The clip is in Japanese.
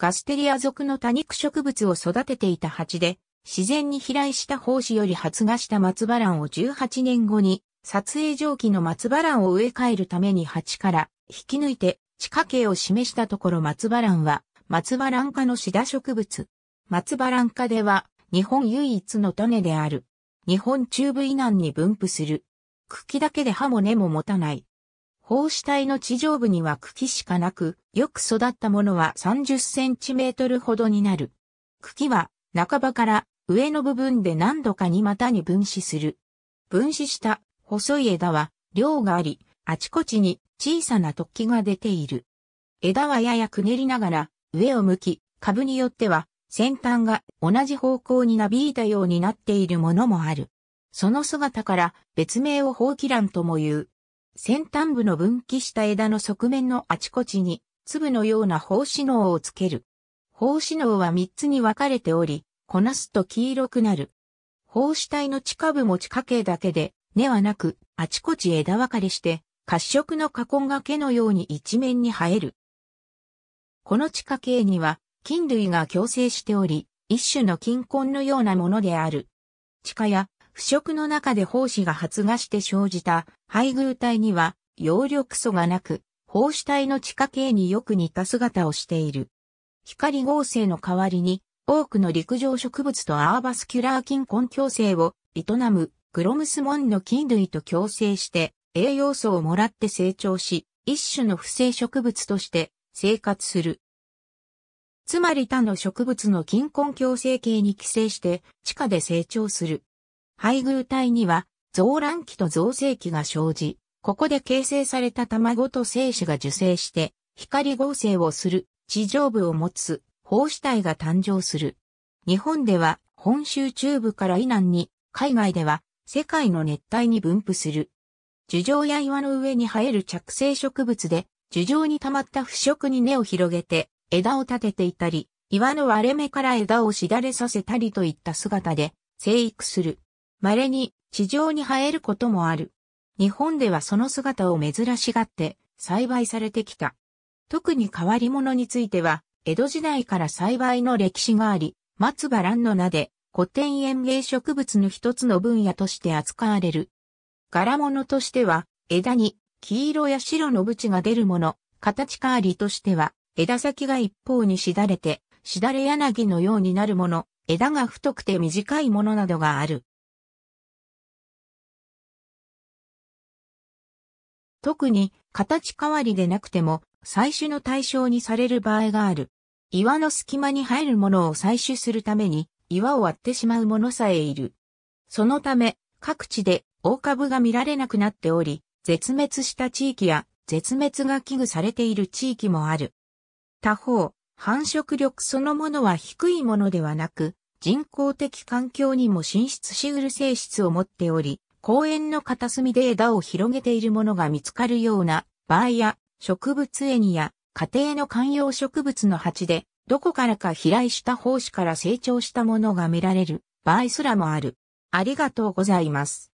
ガステリア属の多肉植物を育てていた蜂で、自然に飛来した胞子より発芽した松原を18年後に、撮影蒸気の松原を植え替えるために蜂から引き抜いて地下茎を示したところ松原は松原科のシダ植物。松原科では日本唯一の種である。日本中部以南に分布する。茎だけで葉も根も持たない胞子体の地上部には茎しかなく、よく育ったものは30センチメートルほどになる。茎は半ばから上の部分で何度かにまたに分子する。分子した細い枝は量があり、あちこちに小さな突起が出ている。枝はややくねりながら上を向き、株によっては先端が同じ方向になびいたようになっているものもある。その姿から別名を放棄卵とも言う。先端部の分岐した枝の側面のあちこちに粒のような胞子脳をつける。胞子脳は3つに分かれており、こなすと黄色くなる。胞子体の地下部も地下茎だけで、根はなく、あちこち枝分かれして、褐色の花根が毛のように一面に生える。この地下茎には、菌類が共生しており、一種の菌根のようなものである。地下や腐食の中で胞子が発芽して生じた配偶体には葉緑素がなく、胞子体の地下系によく似た姿をしている。光合成の代わりに多くの陸上植物とアーバスキュラー菌根共生を営むクロムスモンの菌類と共生して栄養素をもらって成長し、一種の不正植物として生活する。つまり他の植物の菌根共生系に寄生して地下で成長する。配偶体には、増卵期と増生期が生じ、ここで形成された卵と精子が受精して、光合成をする、地上部を持つ、胞子体が誕生する。日本では、本州中部から以南に、海外では、世界の熱帯に分布する。樹上や岩の上に生える着生植物で、樹上に溜まった腐食に根を広げて、枝を立てていたり、岩の割れ目から枝をしだれさせたりといった姿で、生育する。稀に地上に生えることもある。日本ではその姿を珍しがって栽培されてきた。特に変わり物については、江戸時代から栽培の歴史があり、松葉蘭の名で古典園芸植物の一つの分野として扱われる。柄物としては、枝に黄色や白の縁が出るもの、形変わりとしては、枝先が一方にしだれて、しだれ柳のようになるもの、枝が太くて短いものなどがある。特に形変わりでなくても採取の対象にされる場合がある。岩の隙間に入るものを採取するために岩を割ってしまうものさえいる。そのため各地で大株が見られなくなっており、絶滅した地域や絶滅が危惧されている地域もある。他方、繁殖力そのものは低いものではなく、人工的環境にも進出しうる性質を持っており、公園の片隅で枝を広げているものが見つかるような場合や植物園や家庭の観葉植物の鉢でどこからか飛来した胞子から成長したものが見られる場合すらもある。ありがとうございます。